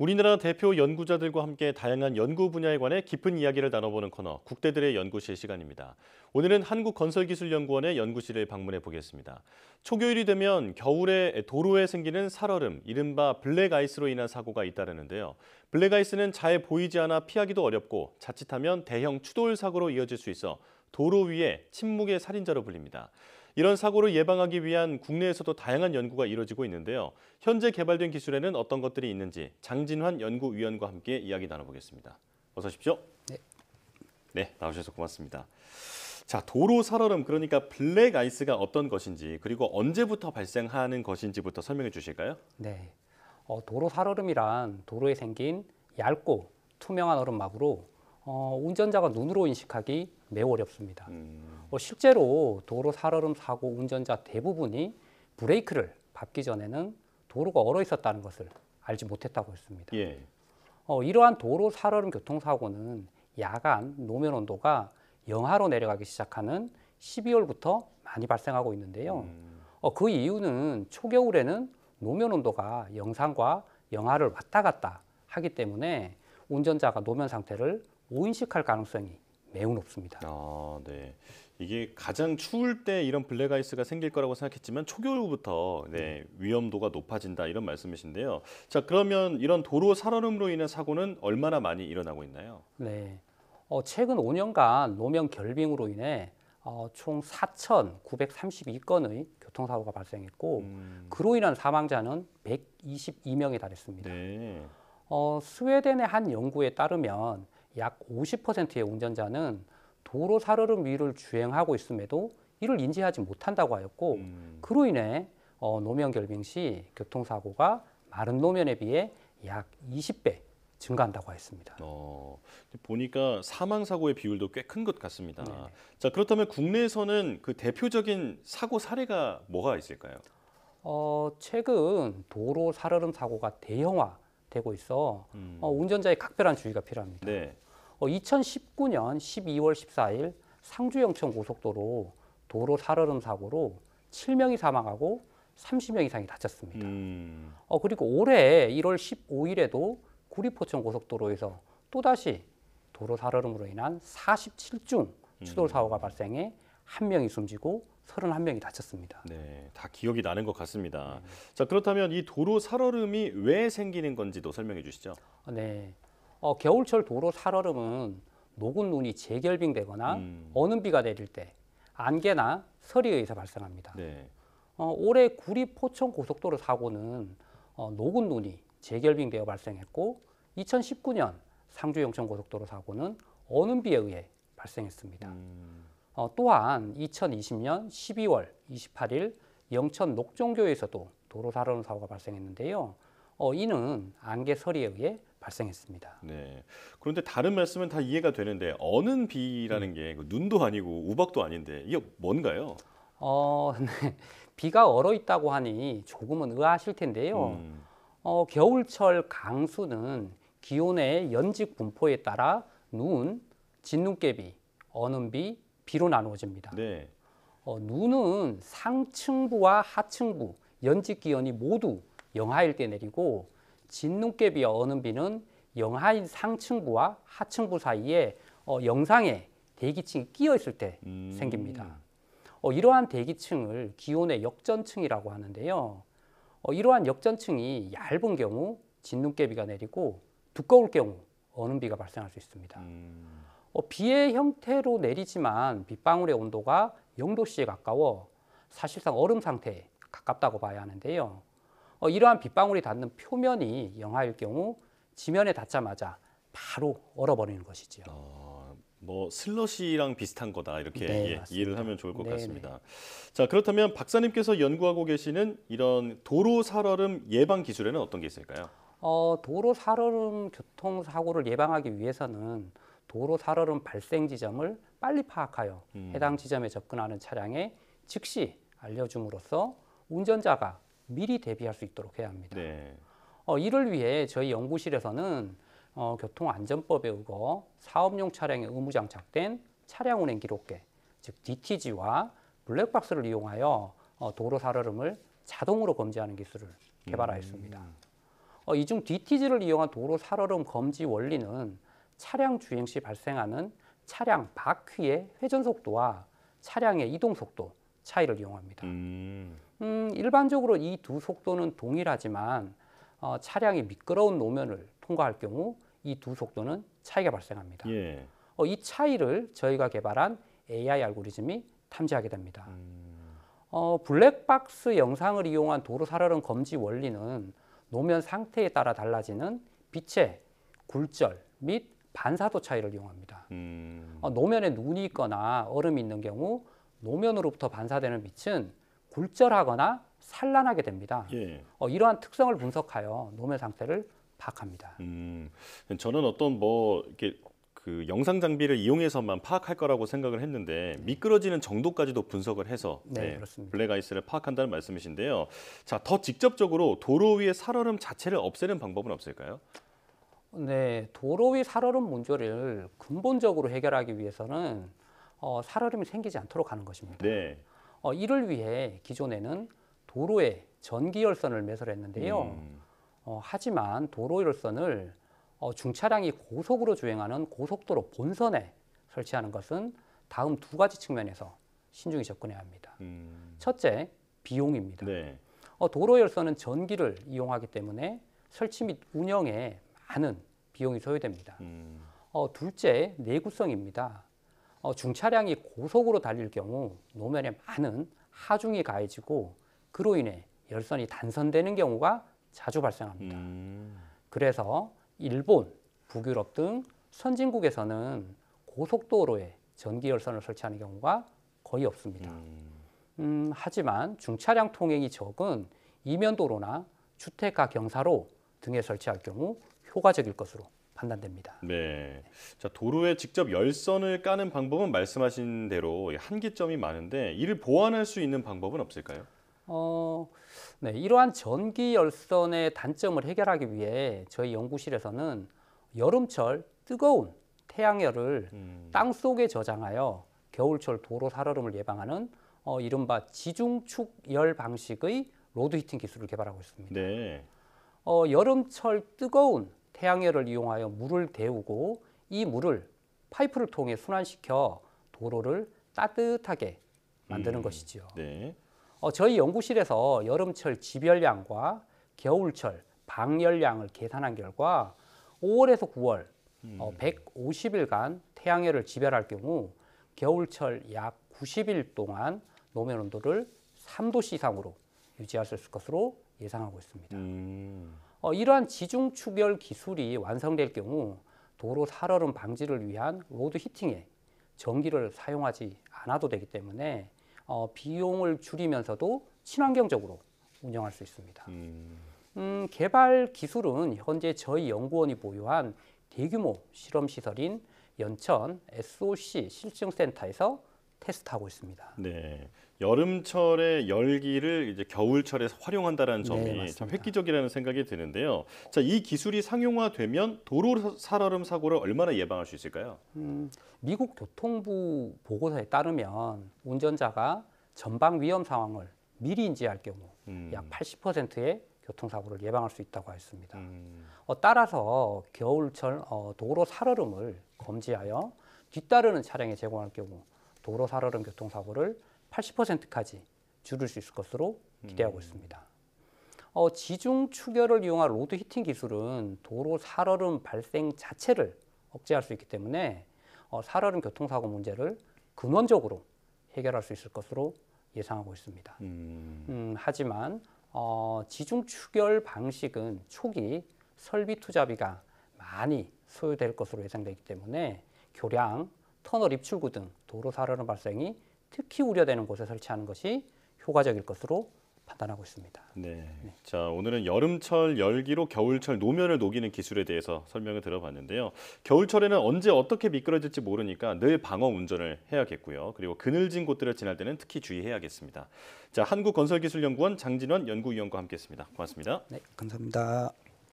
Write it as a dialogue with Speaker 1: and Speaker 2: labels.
Speaker 1: 우리나라 대표 연구자들과 함께 다양한 연구 분야에 관해 깊은 이야기를 나눠보는 코너 국대들의 연구실 시간입니다. 오늘은 한국건설기술연구원의 연구실을 방문해 보겠습니다. 초교일이 되면 겨울에 도로에 생기는 살얼음, 이른바 블랙아이스로 인한 사고가 잇따르는데요. 블랙아이스는 잘 보이지 않아 피하기도 어렵고 자칫하면 대형 추돌 사고로 이어질 수 있어 도로 위에 침묵의 살인자로 불립니다. 이런 사고를 예방하기 위한 국내에서도 다양한 연구가 이루어지고 있는데요. 현재 개발된 기술에는 어떤 것들이 있는지 장진환 연구위원과 함께 이야기 나눠보겠습니다. 어서 오십시오. 네. 네, 나오셔서 고맙습니다. 자, 도로 살얼음 그러니까 블랙 아이스가 어떤 것인지 그리고 언제부터 발생하는 것인지부터 설명해 주실까요?
Speaker 2: 네. 어, 도로 살얼음이란 도로에 생긴 얇고 투명한 얼음막으로 어, 운전자가 눈으로 인식하기 매우 어렵습니다. 음... 뭐 실제로 도로 살얼음 사고 운전자 대부분이 브레이크를 밟기 전에는 도로가 얼어 있었다는 것을 알지 못했다고 했습니다. 예. 어, 이러한 도로 살얼음 교통사고는 야간 노면 온도가 영하로 내려가기 시작하는 12월부터 많이 발생하고 있는데요. 음. 어, 그 이유는 초겨울에는 노면 온도가 영상과 영하를 왔다 갔다 하기 때문에 운전자가 노면 상태를 오인식할 가능성이
Speaker 1: 매우 높습니다. 아, 네. 이게 가장 추울 때 이런 블랙 아이스가 생길 거라고 생각했지만 초겨울부터 네, 네, 위험도가 높아진다 이런 말씀이신데요. 자 그러면 이런 도로 살얼음으로 인한 사고는 얼마나 많이 일어나고 있나요?
Speaker 2: 네, 어, 최근 5년간 노면 결빙으로 인해 어, 총 4,932건의 교통사고가 발생했고 음. 그로 인한 사망자는 122명에 달했습니다. 네. 어, 스웨덴의 한 연구에 따르면 약 50%의 운전자는 도로 사르름 위를 주행하고 있음에도 이를 인지하지 못한다고 하였고 음. 그로 인해 어, 노면 결빙 시 교통사고가 마른 노면에 비해
Speaker 1: 약 20배 증가한다고 했습니다. 어, 보니까 사망 사고의 비율도 꽤 큰 것 같습니다. 네자 네. 그렇다면 국내에서는 그 대표적인 사고 사례가 뭐가 있을까요?
Speaker 2: 어, 최근 도로 사르름 사고가 대형화되고 있어 음. 어, 운전자의 각별한 주의가 필요합니다. 네. 어, 2019년 12월 14일 상주 영천 고속도로 도로 살얼음 사고로 7명이 사망하고 30명 이상이 다쳤습니다. 음. 어, 그리고 올해 1월 15일에도 구리포천 고속도로에서 또다시 도로 살얼음으로 인한
Speaker 1: 47중 추돌 음. 사고가 음. 발생해 1 명이 숨지고 31명이 다쳤습니다. 네, 다 기억이 나는 것 같습니다. 음. 자, 그렇다면 이 도로 살얼음이 왜 생기는 건지도 설명해 주시죠. 어, 네. 어, 겨울철 도로 살얼음은 녹은 눈이
Speaker 2: 재결빙되거나 음. 어는 비가 내릴 때 안개나 서리에 의해서 발생합니다. 네. 어, 올해 구리 포천 고속도로 사고는 어, 녹은 눈이 재결빙되어 발생했고 2019년 상주 영천 고속도로 사고는 어는 비에 의해 발생했습니다. 음. 어, 또한 2020년 12월 28일 영천 녹종교에서도 도로 살얼음 사고가 발생했는데요. 어, 이는
Speaker 1: 안개 서리에 의해 발생했습니다. 네. 그런데 다른 말씀은 다 이해가 되는데 어는 비라는 음. 게 그 눈도 아니고 우박도 아닌데 이게 뭔가요? 어, 네.
Speaker 2: 비가 얼어 있다고 하니 조금은 의아하실 텐데요. 음. 어, 겨울철 강수는 기온의 연직 분포에 따라 눈, 진눈깨비, 어는 비, 비로 나누어집니다. 네. 어, 눈은 상층부와 하층부, 연직 기온이 모두 영하일 때 내리고 진눈깨비와 어는비는 영하인 상층부와 하층부 사이에 어, 영상에 대기층이 끼어 있을 때 음. 생깁니다. 어, 이러한 대기층을 기온의 역전층이라고 하는데요. 어, 이러한 역전층이 얇은 경우 진눈깨비가 내리고 두꺼울 경우 어는비가 발생할 수 있습니다. 음. 어, 비의 형태로 내리지만 빗방울의 온도가 영도씨에 가까워 사실상 얼음 상태에 가깝다고 봐야 하는데요. 어, 이러한 빗방울이 닿는 표면이 영하일 경우 지면에 닿자마자 바로 얼어버리는 것이지요. 어,
Speaker 1: 뭐 슬러시랑 비슷한 거다 이렇게 네, 예, 이해를 하면 좋을 것 네네. 같습니다. 자 그렇다면 박사님께서 연구하고 계시는 이런 도로 살얼음 예방 기술에는 어떤 게 있을까요?
Speaker 2: 어, 도로 살얼음 교통 사고를 예방하기 위해서는 도로 살얼음 발생 지점을 빨리 파악하여 음. 해당 지점에 접근하는 차량에 즉시 알려줌으로써 운전자가 미리 대비할 수 있도록 해야 합니다. 네. 어, 이를 위해 저희 연구실에서는 어, 교통안전법에 의거 사업용 차량에 의무장착된 차량 운행 기록계, 즉 DTG와 블랙박스를 이용하여 어, 도로 살얼음을 자동으로 검지하는 기술을 개발하였습니다. 음. 어, 이중 DTG를 이용한 도로 살얼음 검지 원리는 차량 주행 시 발생하는 차량 바퀴의 회전 속도와 차량의 이동 속도 차이를 이용합니다. 음. 음 일반적으로 이 두 속도는 동일하지만 어, 차량이 미끄러운 노면을 통과할 경우 이 두 속도는 차이가 발생합니다. 예. 어, 이 차이를 저희가 개발한 AI 알고리즘이 탐지하게 됩니다. 음... 어, 블랙박스 영상을 이용한 도로 살얼음 검지 원리는 노면 상태에 따라 달라지는 빛의 굴절 및 반사도 차이를 이용합니다. 음... 어, 노면에 눈이 있거나 얼음이 있는 경우 노면으로부터 반사되는 빛은 굴절하거나 산란하게 됩니다. 예. 어, 이러한 특성을 분석하여 노면 상태를 파악합니다.
Speaker 1: 음, 저는 어떤 뭐 이렇게 그 영상 장비를 이용해서만 파악할 거라고 생각을 했는데 미끄러지는 정도까지도 분석을 해서 네, 네, 블랙 아이스를 파악한다는 말씀이신데요. 자, 더 직접적으로 도로 위의 살얼음 자체를 없애는 방법은 없을까요?
Speaker 2: 네, 도로 위 살얼음 문제를 근본적으로 해결하기 위해서는 어, 살얼음이 생기지 않도록 하는 것입니다. 네. 어, 이를 위해 기존에는 도로에 전기 열선을 매설했는데요. 음. 어, 하지만 도로 열선을 어, 중차량이 고속으로 주행하는 고속도로 본선에 설치하는 것은 다음 두 가지 측면에서 신중히 접근해야 합니다. 음. 첫째, 비용입니다. 네. 어, 도로 열선은 전기를 이용하기 때문에 설치 및 운영에 많은 비용이 소요됩니다. 음. 어, 둘째, 내구성입니다. 어, 중차량이 고속으로 달릴 경우 노면에 많은 하중이 가해지고 그로 인해 열선이 단선되는 경우가 자주 발생합니다. 음. 그래서 일본, 북유럽 등 선진국에서는 고속도로에 전기 열선을 설치하는 경우가 거의 없습니다. 음. 음, 하지만 중차량 통행이 적은 이면도로나 주택가 경사로 등에 설치할 경우 효과적일 것으로 판단됩니다.
Speaker 1: 네. 자, 도로에 직접 열선을 까는 방법은 말씀하신 대로 한계점이 많은데 이를 보완할 수 있는 방법은 없을까요?
Speaker 2: 어, 네,
Speaker 1: 이러한 전기 열선의 단점을 해결하기 위해
Speaker 2: 저희 연구실에서는 여름철 뜨거운 태양열을 음. 땅 속에 저장하여 겨울철 도로 살얼음을 예방하는 어, 이른바 지중축열 방식의 로드 히팅 기술을 개발하고 있습니다. 네. 어, 여름철 뜨거운 태양열을 이용하여 물을 데우고 이 물을 파이프를 통해 순환시켜 도로를 따뜻하게 만드는 음. 것이지요. 네. 어, 저희 연구실에서 여름철 집열량과 겨울철 방열량을 계산한 결과 5월에서 9월 어, 음. 어, 150일간 태양열을 집열할 경우 겨울철 약 90일 동안 노면 온도를 3도씨 이상으로 유지할 수 있을 것으로 예상하고 있습니다. 음. 어, 이러한 지중 축열 기술이 완성될 경우 도로 살얼음 방지를 위한 로드 히팅에 전기를 사용하지 않아도 되기 때문에 어, 비용을 줄이면서도 친환경적으로 운영할 수 있습니다. 음. 음, 개발 기술은 현재 저희 연구원이 보유한 대규모 실험 시설인 연천 SOC 실증센터에서 테스트하고 있습니다.
Speaker 1: 네. 여름철의 열기를 이제 겨울철에 활용한다라는 점이 네, 참 획기적이라는 생각이 드는데요. 자, 이 기술이 상용화되면 도로 살얼음 사고를 얼마나 예방할 수 있을까요? 음, 미국
Speaker 2: 교통부 보고서에 따르면 운전자가 전방 위험 상황을 미리 인지할 경우 음. 약 80%의 교통사고를 예방할 수 있다고 했습니다. 음. 어, 따라서 겨울철 어, 도로 살얼음을 검지하여 뒤따르는 차량에 제공할 경우 도로 살얼음 교통사고를 80%까지 줄일 수 있을 것으로 기대하고 음. 있습니다. 어, 지중 추결을 이용한 로드 히팅 기술은 도로 살얼음 발생 자체를 억제할 수 있기 때문에 어, 살얼음 교통사고 문제를 근원적으로 해결할 수 있을 것으로 예상하고 있습니다. 음. 음, 하지만 어, 지중 추결 방식은 초기 설비 투자비가 많이 소요될 것으로 예상되기 때문에 교량 터널 입출구 등 도로 사고는 발생이 특히 우려되는 곳에 설치하는 것이 효과적일 것으로 판단하고 있습니다.
Speaker 1: 네. 네. 자, 오늘은 여름철 열기로 겨울철 노면을 녹이는 기술에 대해서 설명을 들어봤는데요. 겨울철에는 언제 어떻게 미끄러질지 모르니까 늘 방어 운전을 해야겠고요. 그리고 그늘진 곳들을 지날 때는 특히 주의해야겠습니다. 자, 한국건설기술연구원 장진원 연구위원과 함께했습니다. 고맙습니다.
Speaker 2: 네, 감사합니다.